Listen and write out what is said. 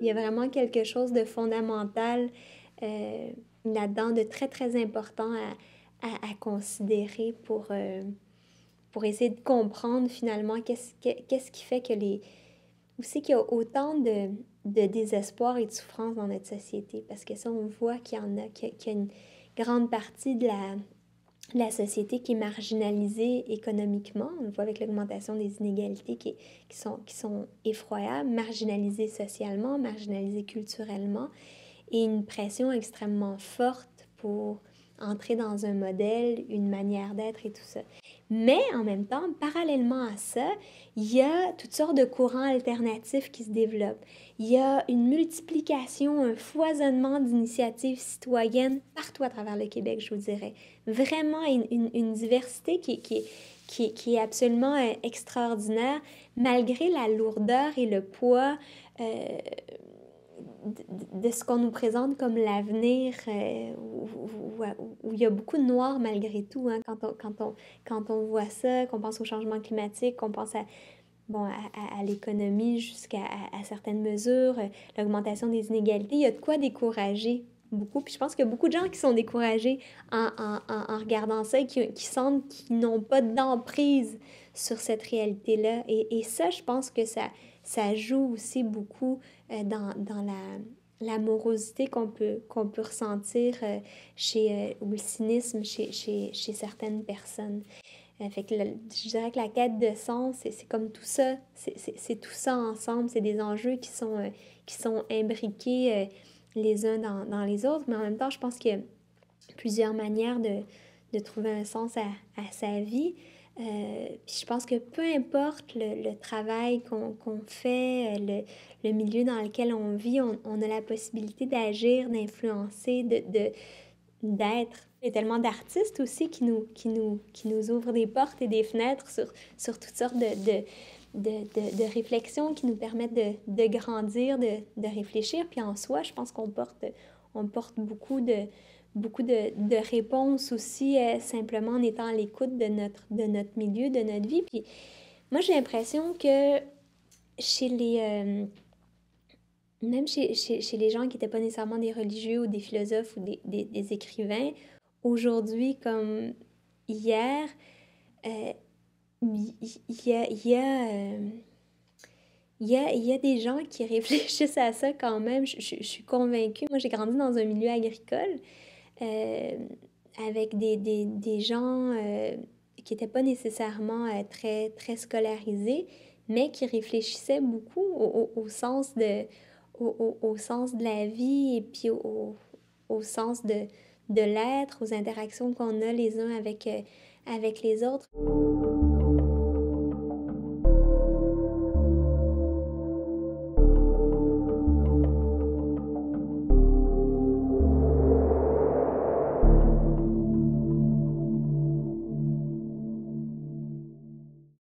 Il y a vraiment quelque chose de fondamental euh, là-dedans, de très, très important à, à, considérer pour, euh, pour essayer de comprendre finalement qu'est-ce, qu'est-ce qui fait que les... Aussi qu'il y a autant de, de désespoir et de souffrance dans notre société, parce que ça, on voit qu'il y en a, qu'il y a une grande partie de la la société qui est marginalisée économiquement, on le voit avec l'augmentation des inégalités qui, sont, qui sont effroyables, marginalisée socialement, marginalisée culturellement, et une pression extrêmement forte pour entrer dans un modèle, une manière d'être et tout ça. Mais en même temps, parallèlement à ça, il y a toutes sortes de courants alternatifs qui se développent. Il y a une multiplication, un foisonnement d'initiatives citoyennes partout à travers le Québec, je vous dirais. Vraiment une, diversité qui, qui, est absolument euh, extraordinaire, malgré la lourdeur et le poids. Euh, de ce qu'on nous présente comme l'avenir, euh, où, il y a beaucoup de noir malgré tout. Hein, quand, on, quand, on, quand on voit ça, qu'on pense au changement climatique, qu'on pense à, bon, à, l'économie jusqu'à certaines mesures, euh, l'augmentation des inégalités, il y a de quoi décourager beaucoup. Puis je pense qu'il y a beaucoup de gens qui sont découragés en, en, en regardant ça et qui, qui sentent qu'ils n'ont pas d'emprise sur cette réalité-là. Et, et ça, je pense que ça ça joue aussi beaucoup euh, dans, dans la l'amorosité qu'on peut, peut ressentir euh, chez, euh, ou le cynisme chez, chez, certaines personnes. Fait que je dirais que la quête de sens, c'est comme tout ça, c'est tout ça ensemble, c'est des enjeux qui sont, qui sont imbriqués les uns dans, dans, les autres, mais en même temps, je pense qu'il y a plusieurs manières de, de trouver un sens à, à sa vie. Euh, je pense que peu importe le, le travail qu'on fait, euh, le, le, milieu dans lequel on vit, on, on a la possibilité d'agir, d'influencer, de d'être. Il y a tellement d'artistes aussi qui nous, qui, nous, qui nous ouvrent des portes et des fenêtres sur, sur toutes sortes de, de, de, de, réflexions qui nous permettent de, grandir, de, réfléchir. Puis en soi, je pense qu'on porte, on porte beaucoup de, beaucoup de, de réponses aussi, euh, simplement en étant à l'écoute de notre, milieu, de notre vie. moi, j'ai l'impression que chez les... Euh, même chez, les gens qui n'étaient pas nécessairement des religieux ou des philosophes ou des, des, écrivains, aujourd'hui comme hier, euh, il y a, y, a, des gens qui réfléchissent à ça quand même. je suis convaincue. Moi, j'ai grandi dans un milieu agricole. Euh, avec des, des, des gens euh, qui n'étaient pas nécessairement euh, très, très scolarisés, mais qui réfléchissaient beaucoup au, au, sens, de, au, au, sens de la vie et puis au, sens de, de l'être, aux interactions qu'on a les uns avec, avec les autres.